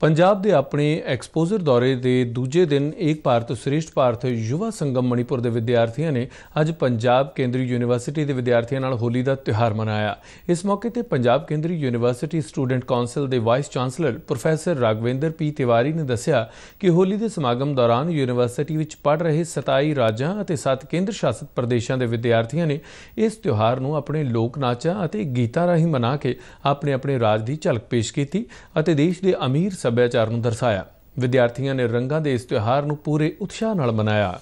ਪੰਜਾਬ ਦੇ ਆਪਣੇ ਐਕਸਪੋਜ਼ਰ ਦੌਰੇ ਦੇ ਦੂਜੇ ਦਿਨ ਏਕ ਭਾਰਤ ਸ੍ਰੇਸ਼ਟ ਭਾਰਤ ਯੁਵਾ ਸੰਗਮ ਮਣੀਪੁਰ ਦੇ ਵਿਦਿਆਰਥੀਆਂ ਨੇ ਅੱਜ ਪੰਜਾਬ ਕੇਂਦਰੀ ਯੂਨੀਵਰਸਿਟੀ ਦੇ ਵਿਦਿਆਰਥੀਆਂ ਨਾਲ ਹੋਲੀ ਦਾ ਤਿਉਹਾਰ ਮਨਾਇਆ ਇਸ ਮੌਕੇ ਤੇ ਪੰਜਾਬ ਕੇਂਦਰੀ ਯੂਨੀਵਰਸਿਟੀ ਸਟੂਡੈਂਟ ਕੌਂਸਲ ਦੇ vice chancellor professor Raghvinder P Tiwari ਨੇ ਦੱਸਿਆ ਕਿ ਹੋਲੀ ਦੇ ਸਮਾਗਮ ਦੌਰਾਨ ਯੂਨੀਵਰਸਿਟੀ ਵਿੱਚ ਪੜ੍ਹ ਰਹੇ 27 ਰਾਜਾਂ ਅਤੇ 7 ਕੇਂਦਰ ਸ਼ਾਸਿਤ ਪ੍ਰਦੇਸ਼ਾਂ ਦੇ ਵਿਦਿਆਰਥੀਆਂ ਨੇ ਇਸ ਤਿਉਹਾਰ ਨੂੰ ਆਪਣੇ ਲੋਕ ਨਾਚਾਂ ਅਤੇ ਗੀਤਾਂ ਰਾਹੀਂ ਮਨਾ ਕੇ ਆਪਣੇ ਆਪਣੇ ਰਾਜ ਦੀ ਝਲਕ ਪੇਸ਼ ਕੀਤੀ ਅਤੇ ਦੇਸ਼ ਦੇ ਅਮੀਰ ਸੱਭਿਆਚਾਰ ਨੂੰ ਦਰਸਾਇਆ ਵਿਦਿਆਰਥੀਆਂ ਨੇ ਰੰਗਾਂ ਦੇ ਇਸ ਤਿਉਹਾਰ ਨੂੰ ਪੂਰੇ ਉਤਸ਼ਾਹ ਨਾਲ ਮਨਾਇਆ